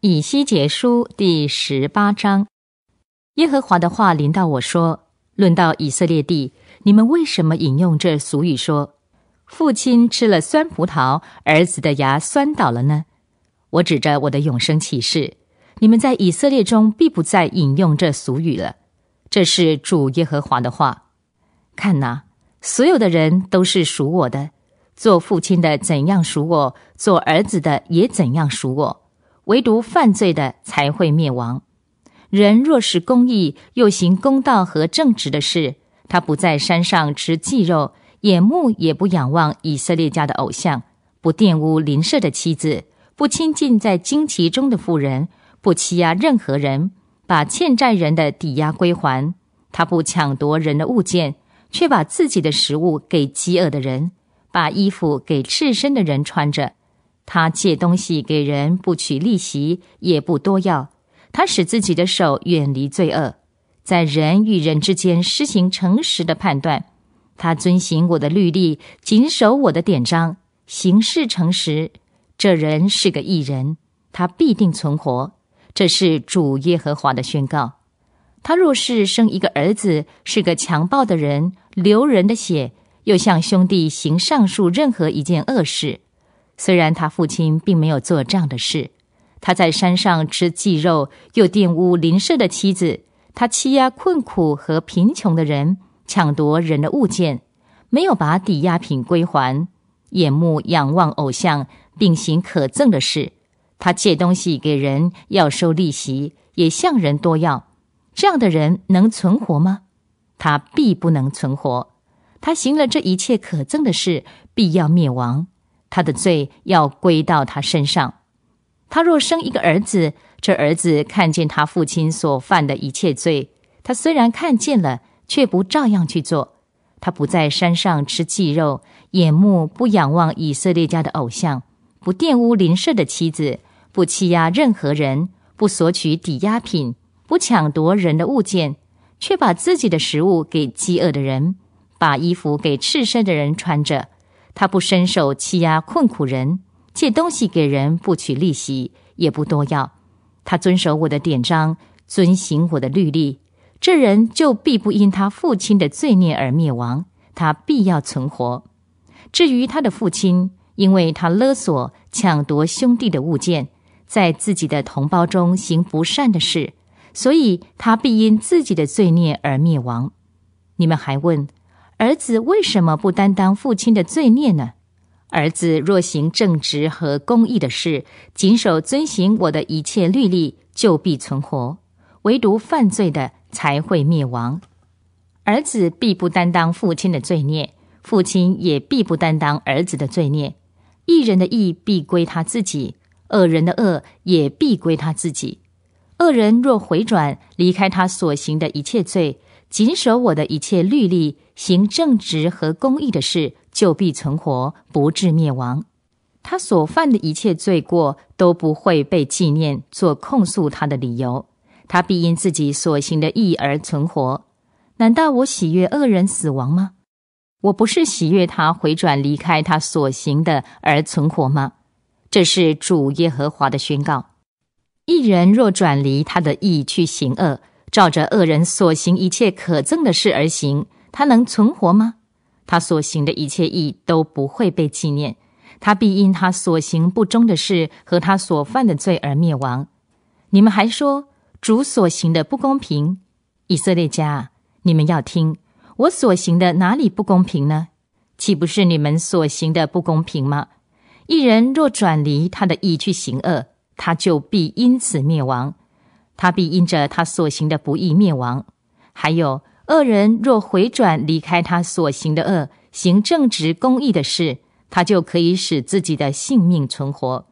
以西结书第十八章，耶和华的话临到我说：“论到以色列地，你们为什么引用这俗语说，父亲吃了酸葡萄，儿子的牙酸倒了呢？”我指着我的永生启示，你们在以色列中必不再引用这俗语了。这是主耶和华的话。看呐，所有的人都是属我的，做父亲的怎样属我，做儿子的也怎样属我。唯独犯罪的才会灭亡。人若是公义，又行公道和正直的事，他不在山上吃祭肉，眼目也不仰望以色列家的偶像，不玷污邻舍的妻子，不亲近在荆棘中的妇人，不欺压任何人，把欠债人的抵押归还。他不抢夺人的物件，却把自己的食物给饥饿的人，把衣服给赤身的人穿着。他借东西给人，不取利息，也不多要；他使自己的手远离罪恶，在人与人之间施行诚实的判断。他遵行我的律例，谨守我的典章，行事诚实。这人是个义人，他必定存活。这是主耶和华的宣告。他若是生一个儿子，是个强暴的人，流人的血，又向兄弟行上述任何一件恶事。虽然他父亲并没有做这样的事，他在山上吃祭肉，又玷污邻舍的妻子；他欺压困苦和贫穷的人，抢夺人的物件，没有把抵押品归还；眼目仰望偶像，并行可憎的事；他借东西给人要收利息，也向人多要。这样的人能存活吗？他必不能存活。他行了这一切可憎的事，必要灭亡。他的罪要归到他身上。他若生一个儿子，这儿子看见他父亲所犯的一切罪，他虽然看见了，却不照样去做。他不在山上吃祭肉，眼目不仰望以色列家的偶像，不玷污邻舍的妻子，不欺压任何人，不索取抵押品，不抢夺人的物件，却把自己的食物给饥饿的人，把衣服给赤身的人穿着。他不伸手欺压困苦人，借东西给人不取利息，也不多要。他遵守我的典章，遵行我的律例，这人就必不因他父亲的罪孽而灭亡，他必要存活。至于他的父亲，因为他勒索、抢夺兄弟的物件，在自己的同胞中行不善的事，所以他必因自己的罪孽而灭亡。你们还问？儿子为什么不担当父亲的罪孽呢？儿子若行正直和公义的事，谨守遵行我的一切律例，就必存活；唯独犯罪的才会灭亡。儿子必不担当父亲的罪孽，父亲也必不担当儿子的罪孽。义人的义必归他自己，恶人的恶也必归他自己。恶人若回转，离开他所行的一切罪。谨守我的一切律例，行正直和公义的事，就必存活，不至灭亡。他所犯的一切罪过都不会被纪念，做控诉他的理由。他必因自己所行的义而存活。难道我喜悦恶人死亡吗？我不是喜悦他回转离开他所行的而存活吗？这是主耶和华的宣告：一人若转离他的义去行恶。照着恶人所行一切可憎的事而行，他能存活吗？他所行的一切意都不会被纪念，他必因他所行不忠的事和他所犯的罪而灭亡。你们还说主所行的不公平，以色列家，你们要听我所行的哪里不公平呢？岂不是你们所行的不公平吗？一人若转离他的意去行恶，他就必因此灭亡。他必因着他所行的不义灭亡。还有恶人若回转离开他所行的恶，行正直公义的事，他就可以使自己的性命存活，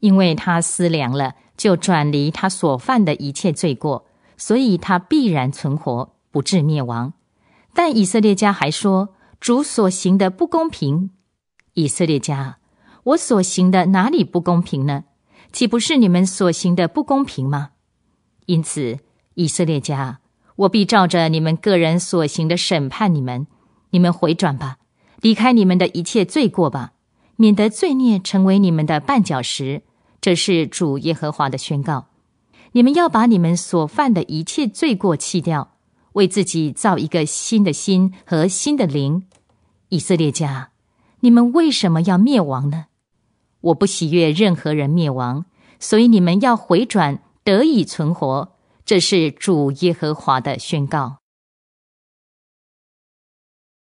因为他思量了，就转离他所犯的一切罪过，所以他必然存活，不至灭亡。但以色列家还说：“主所行的不公平。”以色列家，我所行的哪里不公平呢？岂不是你们所行的不公平吗？因此，以色列家，我必照着你们个人所行的审判你们。你们回转吧，离开你们的一切罪过吧，免得罪孽成为你们的绊脚石。这是主耶和华的宣告。你们要把你们所犯的一切罪过弃掉，为自己造一个新的心和新的灵。以色列家，你们为什么要灭亡呢？我不喜悦任何人灭亡，所以你们要回转。得以存活，这是主耶和华的宣告。